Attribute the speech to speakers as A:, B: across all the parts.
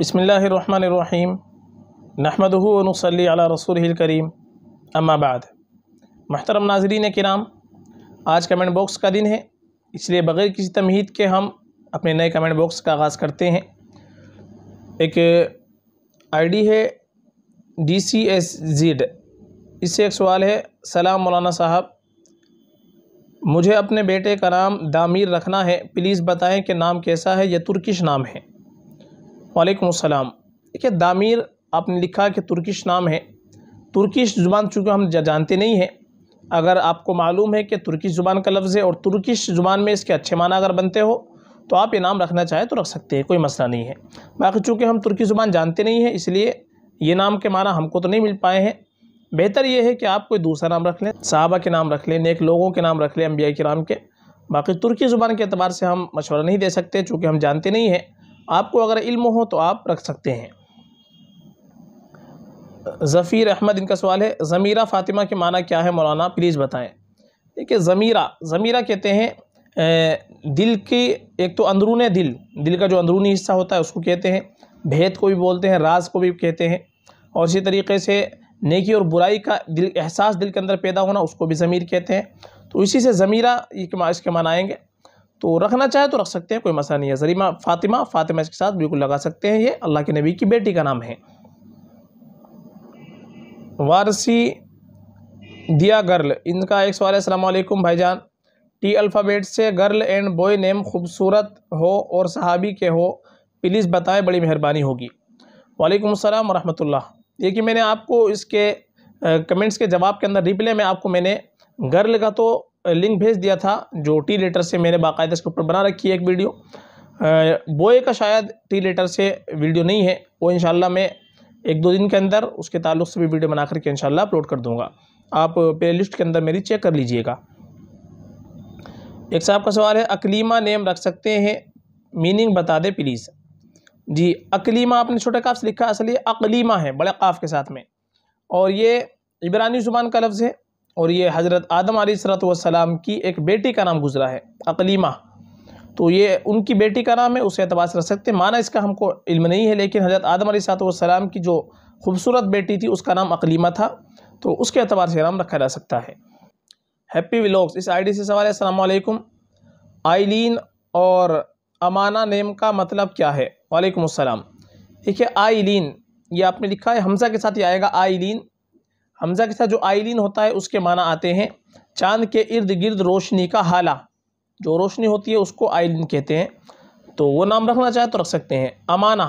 A: बसमीम अला रसूल करीम अम्माबाद महतरम नाजरीन कराम आज कमेंट बॉक्स का दिन है इसलिए बग़ैर किसी तमहीद के हम अपने नए कमेंट बॉक्स का आगाज़ करते हैं एक आईडी है डी सी एस जीड इससे एक सवाल है सलाम मौलाना साहब मुझे अपने बेटे का नाम दामिर रखना है प्लीज़ बताएं कि नाम कैसा है यह तुर्किश नाम है वालेकुम अस्सलाम देखिए दामिर आपने लिखा कि तुर्किश नाम है तुर्किश ज़ुबान चूँकि हम जानते नहीं हैं अगर आपको मालूम है कि तुर्किश ज़ुबान का लफ्ज़ है और तुर्किश ज़ुबान में इसके अच्छे माना अगर बनते हो तो आप ये नाम रखना चाहें तो रख सकते हैं कोई मसला नहीं है बाकी चूँकि हम तुर्की ज़ुबान जानते नहीं हैं इसलिए ये नाम के माना हमको तो नहीं मिल पाए हैं बेहतर ये है कि आप कोई दूसरा नाम रख लें साहबा के नाम रख लें नेक लोगों के नाम रख लें अम्बिया के नाम के बाकी तुर्की ज़ुबान के अतबार से हम मशवरा नहीं दे सकते चूँकि हम जानते नहीं हैं आपको अगर इल्म हो तो आप रख सकते हैं ज़फ़ीर अहमद इनका सवाल है ज़मीरा फ़ातिमा के माना क्या है मौलाना प्लीज़ बताएं देखिए ज़मीरा ज़मीरा कहते हैं दिल की एक तो अंदरून दिल दिल का जो अंदरूनी हिस्सा होता है उसको कहते हैं भेद को भी बोलते हैं राज को भी कहते हैं और इसी तरीके से नेकी और बुराई का दिल एहसास दिल के अंदर पैदा होना उसको भी ज़मीर कहते हैं तो इसी से ज़मीरा ये इसके माना आएंगे तो रखना चाहे तो रख सकते हैं कोई मसला नहीं है जरीमा फातिमा फातिमा इसके साथ बिल्कुल लगा सकते हैं ये अल्लाह के नबी की बेटी का नाम है वारसी दिया गर्ल इनका एक सवाल है असलम भाईजान टी अल्फ़ाबेट से गर्ल एंड बॉय नेम खूबसूरत हो और सहाबी के हो प्लीज़ बताएं बड़ी मेहरबानी होगी वालेकुम अस्सलाम वरहमतुल्लाह ये कि मैंने आपको इसके कमेंट्स के जवाब के अंदर रिप्ले में आपको मैंने गर्ल का तो लिंक भेज दिया था जो टी लेटर से मैंने बाकायदा इसके ऊपर बना रखी है एक वीडियो बोए का शायद टी लेटर से वीडियो नहीं है वो इन मैं एक दो दिन के अंदर उसके ताल्लुक से भी वीडियो बना करके इन अपलोड कर दूँगा आप प्ले लिस्ट के अंदर मेरी चेक कर लीजिएगा एक साहब का सवाल है अकलीमा नेम रख सकते हैं मीनिंग बता दे प्लीज़ जी अकलीमा आपने छोटे काफ से लिखा असली अकलीमा है बड़े काफ के साथ में और ये इबरानी ज़ुबान का लफ्ज़ है और ये हज़रत आदम वसलाम की एक बेटी का नाम गुजरा है अकलीमा तो ये उनकी बेटी का नाम है उसे एतबार से रख सकते हैं माना इसका हमको इल्म नहीं है लेकिन हज़रत आदम सलाम की जो खूबसूरत बेटी थी उसका नाम अकलीमा था तो उसके अतबार से नाम रखा जा सकता है हैप्पी विलोक्स इस आईडी से सवाल है अलैक्म आइलिन और अमाना नेम का मतलब क्या है वालेकुम अस्सलाम देखिए आइलिन ये आपने लिखा है हमजा के साथ ही आएगा आइलिन हमजा के साथ जो आयलिन होता है उसके माना आते हैं चांद के इर्द गिर्द रोशनी का हाला जो रोशनी होती है उसको आयलिन कहते हैं तो वो नाम रखना चाहे तो रख सकते हैं अमाना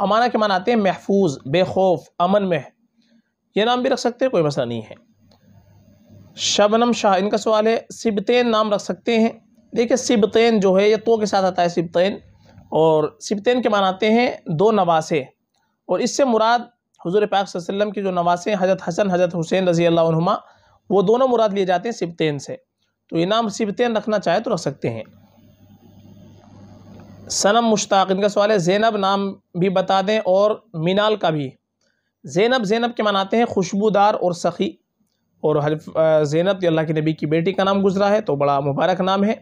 A: अमाना के मान आते हैं महफूज बेखौफ अमन में ये नाम भी रख सकते हैं कोई मसला नहीं है शबनम शाह इनका सवाल है सिबतैन नाम रख सकते हैं देखिए सिबतैन जो है ये तो के साथ आता है सिबतैन और सिबतैन के मान आते हैं दो नवासे और इससे मुराद हजूर पाक वसल्लम की जो नवासें हज़रत हसन हज़रत हुसैन रज़ी अल्लाहुमा वो दोनों मुराद लिए जाते हैं सिबतैन से तो इनाम सिबतैन रखना चाहे तो रख सकते हैं सनम मुश्ताक इनका सवाल है जैनब नाम भी बता दें और मीनाल का भी जैनब जैनब के मनाते हैं खुशबूदार और सखी और हल्फ जैनब अल्लाह के नबी की बेटी का नाम गुजरा है तो बड़ा मुबारक नाम है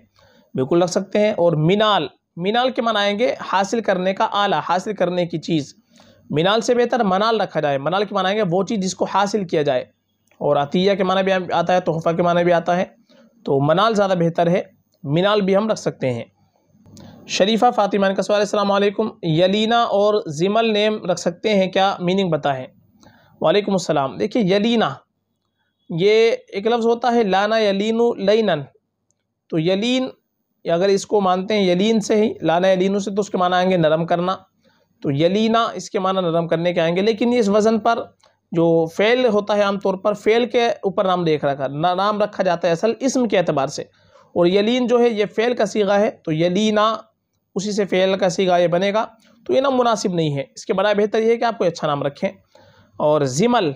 A: बिल्कुल रख सकते हैं और मीनाल मीनाल के मनाएंगे हासिल करने का आला हासिल करने की चीज़ मिनाल से बेहतर मनाल रखा जाए मनाल के मनाएंगे वो चीज़ जिसको हासिल किया जाए और अतिया के माना भी आता है तोहफा के माना भी आता है तो मनाल ज़्यादा बेहतर है मिनाल भी हम रख सकते हैं शरीफा फ़ातिमा का सवाल अलैक्म यलीना और जिमल नेम रख सकते हैं क्या मीनिंग बता है वालेकुम अस्सलाम देखिए यलीना ये एक लफ्ज़ होता है लाना यलीनु लईनन तो यलीन अगर इसको मानते हैं यलीन से ही लाना यलीनु से तो उसके माना आएंगे नरम करना तो यलीना इसके माना नरम करने के आएंगे लेकिन इस वज़न पर जो फेल होता है आमतौर पर फेल के ऊपर नाम देख रखा ना नाम रखा जाता है असल इसम के अतबार से और यलीन जो है ये फेल का सीगा है तो यलीना उसी से फेल का सीगा ये बनेगा तो ये नाम मुनासिब नहीं है इसके बड़ा बेहतर ये है कि आप कोई अच्छा नाम रखें और ज़िमल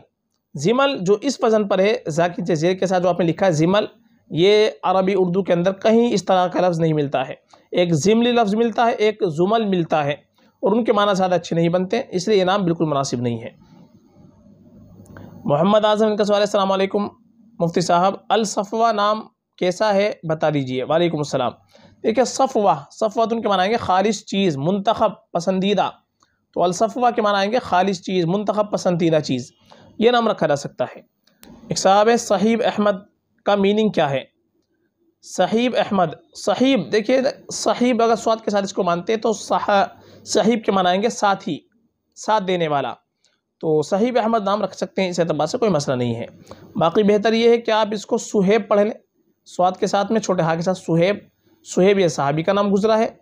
A: ज़िमल जो इस वज़न पर है जाकिर जजीर के साथ जो आपने लिखा है ज़िमल ये अरबी उर्दू के अंदर कहीं इस तरह का लफ्ज़ नहीं मिलता है एक ज़िमली लफ्ज़ मिलता है एक जुमल मिलता है और उनके माना ज़्यादा अच्छे नहीं बनते इसलिए ये नाम बिल्कुल मुनासिब नहीं है मोहम्मद आज़म इनका सवाल असलकुम मुफ्ती साहब अलसफ़वा नाम कैसा है बता दीजिए वालेकुम अस्सलाम देखिए सफ़वा सफ़वा तो उनके मनाएंगे खालिश चीज़ मुंतखब पसंदीदा तो अलसफ़वा के मनाएँगे खालिश चीज़ मुंतखब पसंदीदा चीज़ ये नाम रखा जा सकता है एक साहब है सहीब अहमद का मीनिंग क्या है सहीब अहमद सहीब देखिए सहीब अगर स्वाद के साथ इसको मानते हैं तो सह सहीब के मनाएंगे साथ ही साथ देने वाला तो सहीब अहमद नाम रख सकते हैं इस एतबार से कोई मसला नहीं है बाकी बेहतर ये है कि आप इसको सुहेब पढ़ लें स्वाद के साथ में छोटे हा के साथ सुहेब सुहेब यह साहबी का नाम गुजरा है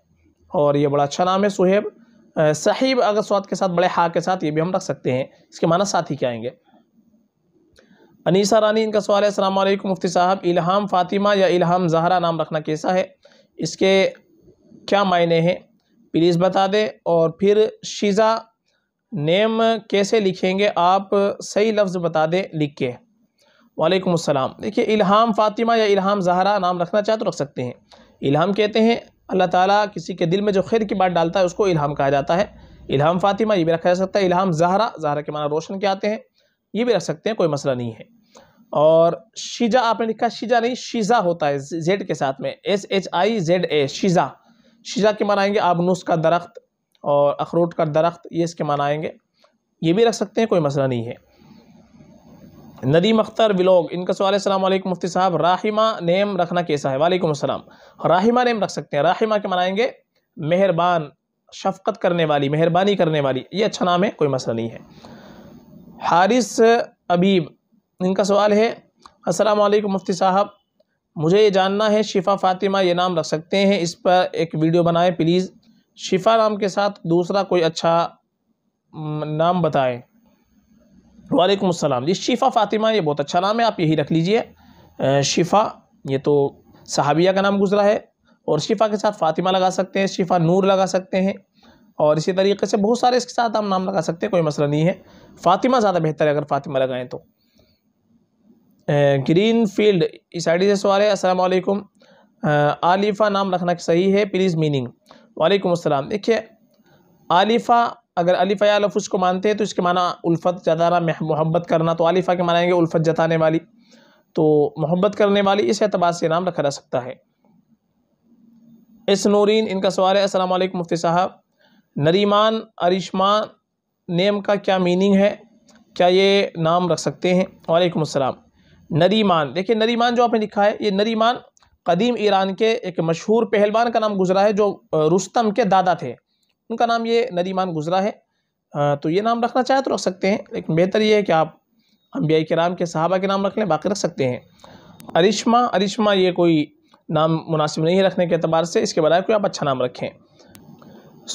A: और ये बड़ा अच्छा नाम है सुहेब साहिब अगर स्वाद के साथ बड़े हा के साथ ये भी हम रख सकते हैं इसके माना साथी के आएंगे अनीसा रानी इनका सवाल है असल मुफ्ती साहब इल्हाम फ़ातिमा या इल्हाम जहरा नाम रखना कैसा है इसके क्या मायने हैं प्लीज़ बता दें और फिर शीज़ा नेम कैसे लिखेंगे आप सही लफ्ज़ बता दें लिख के वालेकुम अस्सलाम देखिए इल्हाम फ़ातिमा या इल्हाम जहरा नाम रखना चाहे तो रख सकते हैं इल्हाम कहते हैं अल्लाह ताला किसी के दिल में जो खैर की बात डालता है उसको इल्हाम कहा जाता है इल्हाम फ़ातिमा ये भी रखा जा सकता है इल्हाम जहरा जहरा के माना रोशन के आते हैं ये भी रख सकते हैं कोई मसला नहीं है और शीजा आपने लिखा शीजा नहीं शीज़ा होता है जेड के साथ में S H I Z A Shiza Shiza के मान आएंगे आबनूस का दरख्त और अखरोट का दरख्त ये इसके मान आएंगे ये भी रख सकते हैं कोई मसला नहीं है नदीम अख्तर विलोग इनका सवाल है सलाम वालेकुम मुफ्ती साहब राहिमा नेम रखना कैसा है वालेकुम अस्सलाम राहिमा नेम रख सकते हैं राहिमा के मनाएंगे मेहरबान शफकत करने वाली मेहरबानी करने वाली ये अच्छा नाम है कोई मसला नहीं है हारिस अबीब इनका सवाल है अस्सलाम वालेकुम मुफ्ती साहब मुझे ये जानना है शिफ़ा फ़ातिमा ये नाम रख सकते हैं इस पर एक वीडियो बनाएं प्लीज़ शिफ़ा नाम के साथ दूसरा कोई अच्छा नाम बताएं वालेकुम अस्सलाम जी शिफ़ा फ़ातिमा ये बहुत अच्छा नाम है आप यही रख लीजिए शिफ़ा ये तो सहाबिया का नाम गुजरा है और शिफ़ा के साथ फ़ातिमा लगा सकते हैं शिफ़ा नूर लगा सकते हैं और इसी तरीके से बहुत सारे इसके साथ हम नाम लगा सकते हैं कोई मसला नहीं है फ़ातिमा ज़्यादा बेहतर है अगर फ़ातिमा लगाएँ तो ग्रीन फील्ड इस आई डी से सवाल है अस्सलाम वालेकुम आलिफ़ा नाम रखना सही है प्लीज़ मीनिंग वालेकुम अस्सलाम देखिए आलिफ़ा अगर अलीफा या लफ्ज़ को मानते हैं तो इसके माना उल्फ़त जताना मोहब्बत करना तो आलिफ़ा के मानाएंगे उल्फ़त जताने वाली तो मोहब्बत करने वाली इस एतबार से नाम रखा जा सकता है इस नूरीन इनका सवाल है असलम मुफ्ती साहब नरीमान अरिशमान नेम का क्या मीनिंग है क्या ये नाम रख सकते हैं वालेकुम अस्सलाम नरीमान देखिए नरीमान जो आपने लिखा है ये नरीमान कदीम ईरान के एक मशहूर पहलवान का नाम गुजरा है जो रुस्तम के दादा थे उनका नाम ये नरीमान गुजरा है तो ये नाम रखना चाहे तो रख सकते हैं लेकिन बेहतर ये है कि आप अम्बिया कराम के सहाबा के नाम रख लें बाकी रख सकते हैं अरिश्मा अरिश्मा ये कोई नाम मुनासिब नहीं रखने के अतबार से इसके बजाय कोई आप अच्छा नाम रखें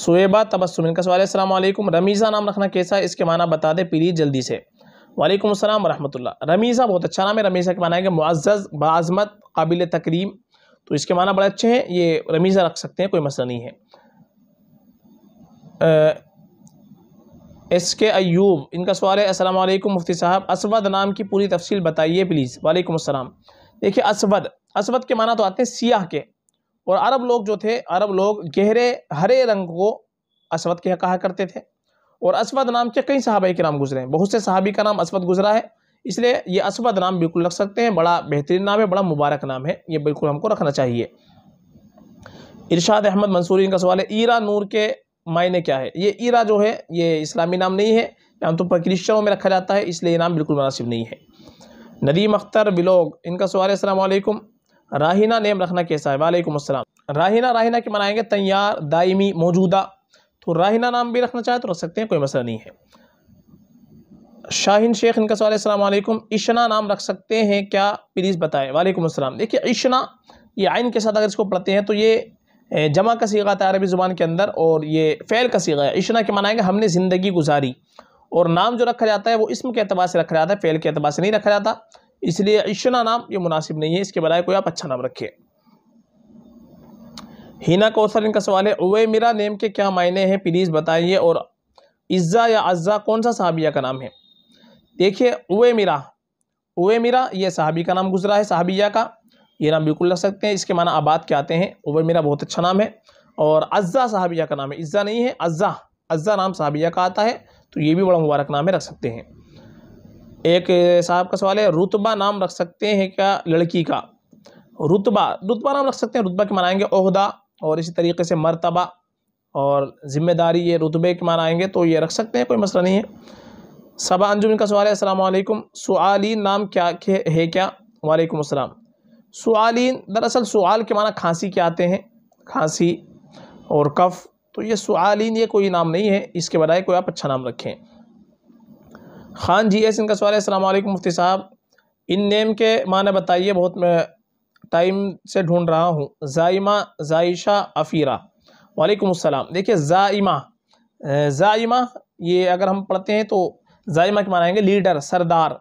A: शुएबा तबसुमिन का सवाल है रमीज़ा नाम रखना कैसा है इसके माना बता दें प्लीज़ जल्दी से वालेकुम अस्सलाम वरहमतुल्ला रमीज़ा बहुत अच्छा नाम है रमीज़ा के माना है कि मुआज़ बाज़मत काबिल तकरीम तो इसके माना बड़े अच्छे हैं ये रमीज़ा रख सकते हैं कोई मसला नहीं है एस के अयूब इनका सवाल है अस्सलाम वालेकुम मुफ्ती साहब असवद नाम की पूरी तफसील बताइए प्लीज़ वालेकुम अस्सलाम देखिए असवद असवद के माना तो आते हैं सियाह के और अरब लोग जो थे अरब लोग गहरे हरे रंग को असवद के कहा करते थे और असवद नाम के कई सहाबा के नाम गुजरे हैं बहुत से सहाबी का नाम असवद गुजरा है इसलिए ये असवद नाम बिल्कुल रख सकते हैं बड़ा बेहतरीन नाम है बड़ा मुबारक नाम है ये बिल्कुल हमको रखना चाहिए इरशाद अहमद मंसूरी का सवाल है ईरा नूर के मायने क्या है ये ईरा जो है ये इस्लामी नाम नहीं है नाम तो क्रिश्चनों में रखा जाता है इसलिए ये नाम बिल्कुल मुनासिब नहीं है नदीम अख्तर बिलोग इनका सवाल है असलम राहिना नेम रखना कैसा है वालेकुम असलम राहिना राहिना के मनाएंगे तैयार दायमी मौजूदा तो राहिना नाम भी रखना चाहे तो रख सकते हैं कोई मसला नहीं है शाहिन शेख इनका सवाल असलम इशना नाम रख सकते हैं क्या प्लीज़ बताएं वालेकुम अस्सलाम देखिए इशना ये आइन के साथ अगर इसको पढ़ते हैं तो ये जमा का सीगा था अरबी ज़ुबान के अंदर और ये फ़ैल का सीगा है इशना के मनाएंगे कि हमने ज़िंदगी गुजारी और नाम जो रखा जाता है वो इसम के अतबार से रखा जाता है फ़ैल के अतबार से नहीं रखा जाता इसलिए इशना नाम ये मुनासिब नहीं है इसके बजाय कोई आप अच्छा नाम रखें हिना कौशल इनका सवाल है ओवे मेरा नेम के क्या मायने हैं प्लीज़ बताइए और इज़्ज़ा या अज्जा कौन सा साहबिया का नाम है देखिए उवे मेरा ओवे मेरा ये साहबी का नाम गुजरा है साहबिया का ये नाम बिल्कुल लग सकते हैं इसके माना आबाद के आते हैं ओवे मेरा बहुत अच्छा नाम है और अज्जा साहबिया का नाम है इज़्ज़ा नहीं है अज्जा अज्जा नाम साहबिया का आता है तो ये भी बड़ा मुबारक नाम है रख सकते हैं एक साहब का सवाल है रुतबा नाम रख सकते हैं क्या लड़की का रुतबा रुतबा नाम रख सकते हैं रुतबा के मनाएंगे ओहदा और इसी तरीके से मरतबा और ज़िम्मेदारी ये रुतबे के माना आएंगे तो ये रख सकते हैं कोई मसला नहीं है सबा अंजुम का सवाल है असलकुम सुआलीन नाम क्या है क्या वालेकुम अस्सलाम सुआलीन दरअसल सुआल के माना खांसी के आते हैं खांसी और कफ़ तो ये सुआलीन ये कोई नाम नहीं है इसके बजाय कोई आप अच्छा नाम रखें खान जी एस इनका सवाल है अलैक्म मुफ्ती साहब इन नेम के माने बताइए बहुत टाइम से ढूंढ रहा हूँ ज़ाइमा ज़ाइशा अफ़ीरा वालेकुम अस्सलाम देखिए ज़ाइमा ज़ाइमा ये अगर हम पढ़ते हैं तो ज़ाइमा के मनाएंगे लीडर सरदार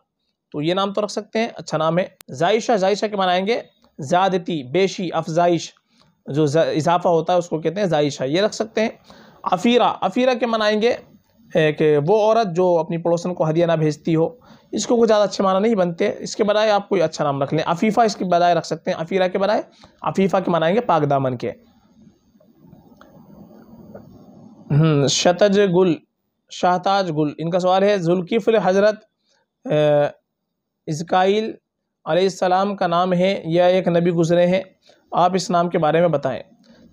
A: तो ये नाम तो रख सकते हैं अच्छा नाम है जायशा जायशा के मनाएंगे ज़्यादती बेशी अफजाइश जो इजाफा होता है उसको कहते हैं ज़ाइशा ये रख सकते हैं अफ़ीरा अफ़ीरा के मनाएंगे कि वो औरत जो अपनी पड़ोसन को हदिया ना भेजती हो इसको कोई ज़्यादा अच्छे माना नहीं बनते इसके बजाय आप कोई अच्छा नाम रख लें अफीफ़ा इसके बजाय रख सकते हैं अफीरा के बजाय अफीफ़ा के मनाएंगे पाक दामन के हम्म, शतज गुल शाहताज गुल इनका सवाल है जुल्किफुल हज़रत इसकाइल अलैहिस्सलाम का नाम है यह एक नबी गुज़रे हैं आप इस नाम के बारे में बताएं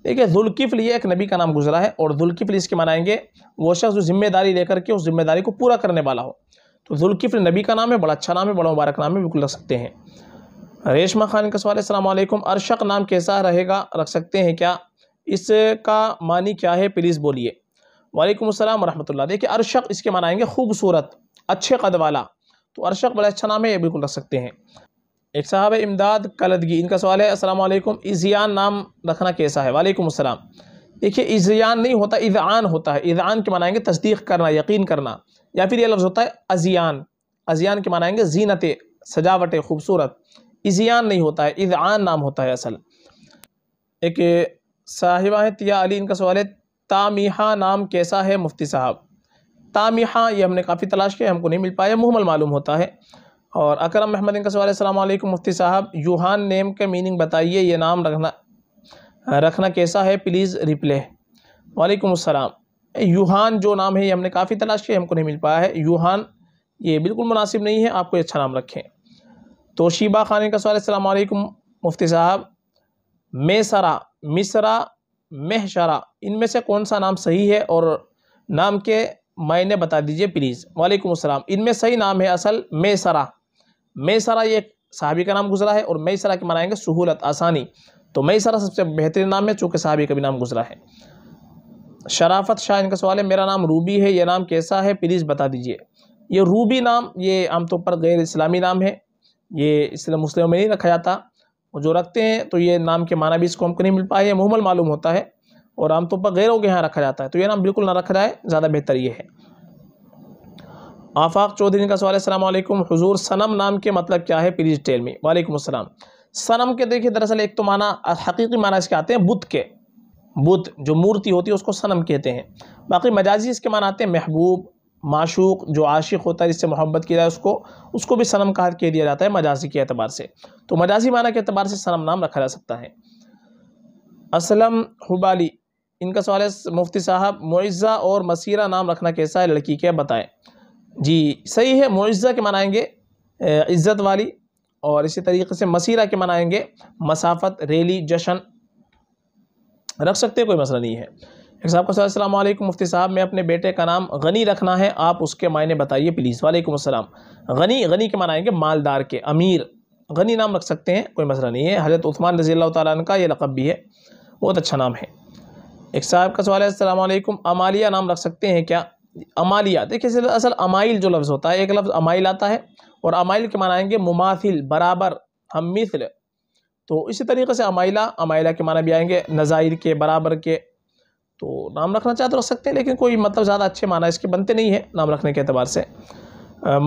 A: देखिए जुल्किफल ये एक नबी का नाम गुज़रा है और जुल्किफल इसके मनाएंगे वो शख्स जो जिम्मेदारी लेकर के उस जिम्मेदारी को पूरा करने वाला हो तो जुल्किफ्र नबी का नाम है बड़ा अच्छा नाम है बड़ा मुबारक नाम है बिल्कुल रख सकते हैं रेशमा खान का सवाल असलम अरशक नाम कैसा रहेगा रख सकते हैं क्या इसका मानी क्या है प्लीज़ बोलिए वालेकुम अस्सलाम वरहमतुल्लाह देखिए अरशक इसके माना आएंगे खूबसूरत अच्छे कद वाला तो अरशक बड़ा अच्छा नाम है ये बिल्कुल रख सकते हैं एक साहब इमदाद कलदगी इनका सवाल है असलम इजियान नाम रखना कैसा है वालेकुम देखिए इजियान नहीं होता इजान होता है इजान के मनाएंगे तस्दीक करना यकीन करना या फिर ये लफ्ज़ होता है अजियान अजियान के मनाएँगे जीनत सजावट खूबसूरत इजियान नहीं होता है इजान नाम होता है असल एक साहिबा है तिया अली इनका सवाल है तामीहा नाम कैसा है मुफ्ती साहब तामीहा ये हमने काफ़ी तलाश किया हमको नहीं मिल पाया मुहमल मालूम होता है और अकरम अहमद इनका सवाल है मुफ्ती साहब यूहान नेम का मीनिंग बताइए ये नाम रखना रखना कैसा है प्लीज़ रिप्ले वालेकुम अस्सलाम यूहान जो नाम है ये हमने काफ़ी तलाश किया हमको नहीं मिल पाया है यूहान ये बिल्कुल मुनासिब नहीं है आपको अच्छा नाम रखें तो शीबा खान का सवाल असल मुफ्ती साहब मेसरा मिसरा महशरा इनमें से कौन सा नाम सही है और नाम के मायने बता दीजिए प्लीज़ वालेकुम अस्सलाम इनमें सही नाम है असल मेसरा मेसरा ये साहबी का नाम गुजरा है और मई सरा के मनाएंगे सहूलत आसानी तो मई सरा सबसे बेहतरीन नाम है चूँकि साहबी का भी नाम गुजरा है शराफत शाह इनका सवाल है मेरा नाम रूबी है यह नाम कैसा है प्लीज़ बता दीजिए ये रूबी नाम ये आमतौर पर गैर इस्लामी नाम है ये इसलिए मुस्लिमों में नहीं रखा जाता और जो रखते हैं तो ये नाम के माना भी इसको हमको नहीं मिल पाए ये मुहमल मालूम होता है और आमतौर पर गैरों के यहाँ रखा जाता है तो ये नाम बिल्कुल ना रखा जाए ज़्यादा बेहतर ये है आफाक चौधरी का सवाल असलम हजूर सनम नाम के मतलब क्या है प्लीज़ टेल मी वालेकुम असलम सनम के देखिए दरअसल एक तो माना हकीकी माना इसके आते हैं बुद्ध के बुत जो मूर्ति होती है उसको सनम कहते हैं बाकी मजाजी इसके मान आते हैं महबूब माशूक जो आशिक होता है जिससे मोहब्बत किया जाए उसको उसको भी सनम कहा कह दिया जाता है मजाजी के अतबार से तो मजाजी माना के अतबार से सनम नाम रखा जा सकता है असलम हुबाली इनका सवाल है मुफ्ती साहब मुआज़ा और मसीरा नाम रखना कैसा है लड़की के बताएं जी सही है मुआज़ा के मनाएंगे इज़्ज़त वाली और इसी तरीके से मसीरा के मनाएंगे मसाफत रैली जशन रख सकते कोई मसला नहीं है एक साहब का अस्सलाम वालेकुम मुफ्ती साहब मैं अपने बेटे का नाम गनी रखना है आप उसके मायने बताइए प्लीज़ वालेकुम अस्सलाम गनी गनी के मनाएँगे मालदार के अमीर गनी नाम रख सकते हैं कोई मसला नहीं है हज़रत उस्मान रजी अल्लाह तन का ये लकब भी है बहुत अच्छा नाम है एक साहब का सवाल है असलम अमालिया नाम रख सकते हैं क्या अमालिया देखिए असल अमाइल जो लफ्ज़ होता है एक लफ्ज़ अमाइल आता है और अमाइल के मनाएँगे मुमाफिल बराबर हम मिसल तो इसी तरीके से अमाइला अमाइला के माना भी आएंगे नज़ाइर के बराबर के तो नाम रखना चाहते तो रख सकते हैं लेकिन कोई मतलब ज़्यादा अच्छे माना इसके बनते नहीं है नाम रखने के अतबार से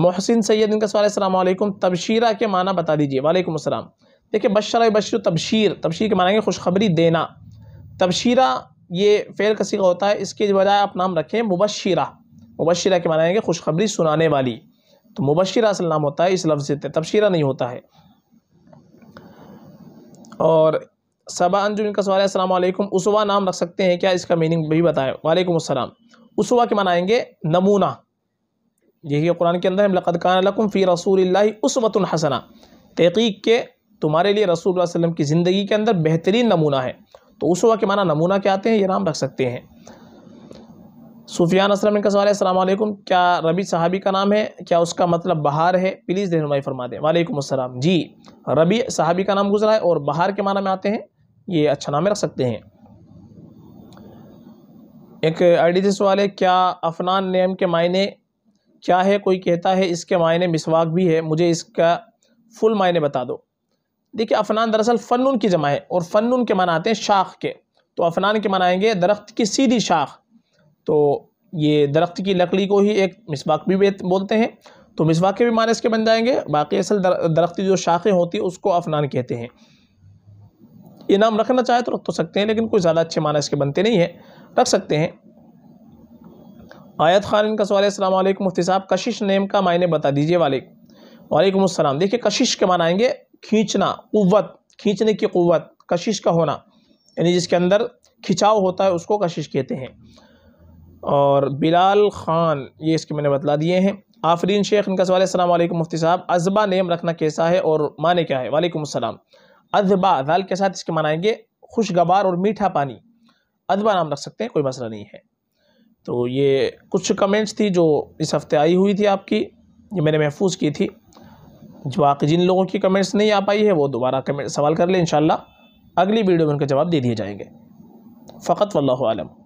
A: मोहसिन सैद इनका सवाल अल्लाम तबशीरा के माना बता दीजिए वालेकुम असलम देखिए बशर बशर तबशीर तबशीर के मानेंगे खुशखबरी देना तबशीरा ये फेल कसी का होता है इसके बजाय आप नाम रखें मुबशरा मुबशरा के मानेंगे खुशखबरी सुनाने वाली तो मुबशरा असल नाम होता है इस लफ्ज़ से तबशीरा नहीं होता है और सबा अंजुम का सवाल है उसवा नाम रख सकते हैं क्या इसका मीनिंग भी बताएं वालेकुम अस्सलाम उसवा के मनाएंगे नमूना यही कुरान के अंदर खान लकुम फ़ी रसूल उसवत हसना तहकीक के तुम्हारे लिए रसूल वसलम की ज़िंदगी के अंदर बेहतरीन नमूना है तो उसवा के माना नमूना क्या आते हैं ये नाम रख सकते हैं सूफियान असलम का सवाल है अल्लाम क्या रबी साहबी का नाम है क्या उसका मतलब बहार है प्लीज़ रहनुमाई फरमा दें वालेकुम असलम जी रबी साहबी का नाम गुजरा है और बहार के माना में आते हैं ये अच्छा नाम रख सकते हैं एक आईडी से सवाल है क्या अफनान नेम के मायने क्या है कोई कहता है इसके मायने मिसवाक भी है मुझे इसका फुल मायने बता दो देखिए अफनान दरअसल फ़नून की जमा है और फ़नून के माना आते हैं शाख के तो अफनान के माना आएंगे दरख्त की सीधी शाख तो ये दरख्त की लकड़ी को ही एक मिसवाक भी बोलते हैं तो मिसवाक के भी मानस इसके बन जाएंगे बाकी असल दरख्त की जो शाखें होती है उसको अफनान कहते हैं ये नाम रखना चाहे तो रख तो सकते हैं लेकिन कोई ज़्यादा अच्छे माना इसके बनते नहीं है रख सकते हैं आयत खान का सवाल असल मुफ्ती साहब कशिश नेम का मायने बता दीजिए वाले वालेकुम असलम देखिए कशिश के माना आएंगे खींचना कुत खींचने की कुत कशिश का होना यानी जिसके अंदर खिंचाव होता है उसको कशिश कहते हैं और बिलाल ख़ान ये इसके मैंने बतला दिए हैं आफरीन शेख इनका सवाल है मुफ्ती साहब अजबा नेम रखना कैसा है और माने क्या है वालेकुम अस्सलाम अजबा दाल के साथ इसके मनाएंगे खुशगवार और मीठा पानी अदबा नाम रख सकते हैं कोई मसला नहीं है तो ये कुछ कमेंट्स थी जो इस हफ़्ते आई हुई थी आपकी ये मैंने महफूज की थी बाकी जिन लोगों की कमेंट्स नहीं आ पाई है वो दोबारा कमेंट सवाल कर लें इन अगली वीडियो में उनका जवाब दे दिए जाएंगे फ़कत वल्लम